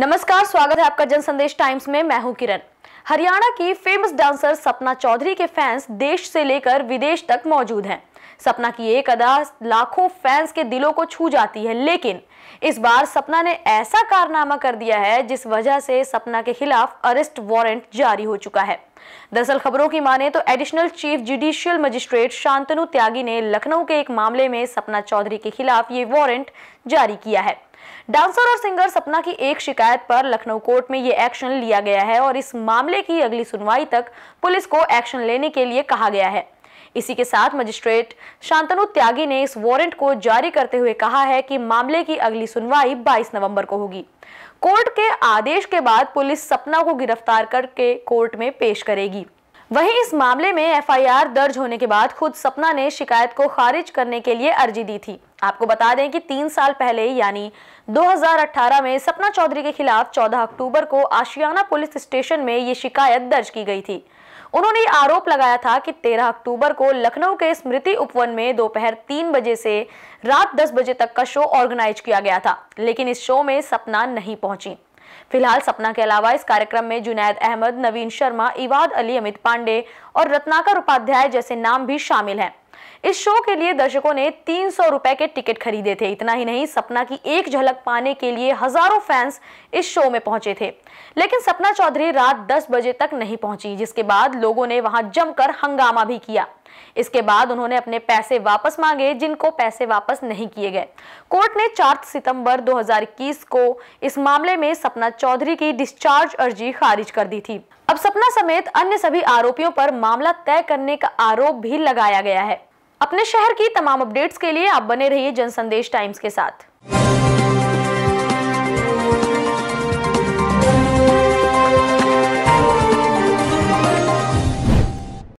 नमस्कार स्वागत है आपका जन संदेश टाइम्स में मैं हूं किरण हरियाणा की फेमस डांसर सपना चौधरी के फैंस देश से लेकर विदेश तक मौजूद हैं सपना की एक अदा लाखों फैंस के दिलों को छू जाती है लेकिन इस बार सपना ने ऐसा कारनामा कर दिया है जिस वजह से सपना के खिलाफ अरेस्ट वारंट जारी हो चुका है दरअसल खबरों की माने तो additional chief judicial magistrate Shantanu Tyagi ने लखनऊ के एक मामले में सपना चौधरी के खिलाफ ये वारंट जारी किया है डांसर और सिंगर सपना की एक शिकायत पर लखनऊ कोर्ट में ये एक्शन लिया गया है और इस मामले की अगली सुनवाई तक पुलिस को एक्शन लेने के लिए कहा गया है इसी के साथ मजिस्ट्रेट शांतनु त्यागी ने इस वारंट को जारी करते हुए कहा है कि मामले की अगली सुनवाई 22 नवंबर को होगी कोर्ट के आदेश के बाद पुलिस सपना को गिरफ्तार करके कोर्ट में पेश करेगी वहीं इस मामले में एफआईआर दर्ज होने के बाद खुद सपना ने शिकायत को खारिज करने के लिए अर्जी दी थी आपको बता दें कि तीन साल पहले यानी 2018 में सपना चौधरी के खिलाफ 14 अक्टूबर को आशियाना पुलिस स्टेशन में ये शिकायत दर्ज की गई थी उन्होंने आरोप लगाया था कि 13 अक्टूबर को लखनऊ के स्मृति उपवन में दोपहर तीन बजे से रात दस बजे तक का शो ऑर्गेनाइज किया गया था लेकिन इस शो में सपना नहीं पहुंची फिलहाल सपना के अलावा इस कार्यक्रम में जुनैद अहमद नवीन शर्मा इवाद अली अमित पांडे और रत्नाकर उपाध्याय जैसे नाम भी शामिल हैं इस शो के लिए दर्शकों ने तीन सौ रुपए के टिकट खरीदे थे इतना ही नहीं सपना की एक झलक पाने के लिए हजारों फैंस इस शो में पहुंचे थे लेकिन सपना चौधरी रात दस बजे तक नहीं पहुंची जिसके बाद लोगों ने वहां जमकर हंगामा भी किया इसके बाद उन्होंने अपने पैसे वापस मांगे जिनको पैसे वापस नहीं किए गए कोर्ट ने 4 सितंबर 2021 को इस मामले में सपना चौधरी की डिस्चार्ज अर्जी खारिज कर दी थी अब सपना समेत अन्य सभी आरोपियों पर मामला तय करने का आरोप भी लगाया गया है अपने शहर की तमाम अपडेट्स के लिए आप बने रहिए जनसंदेश टाइम्स के साथ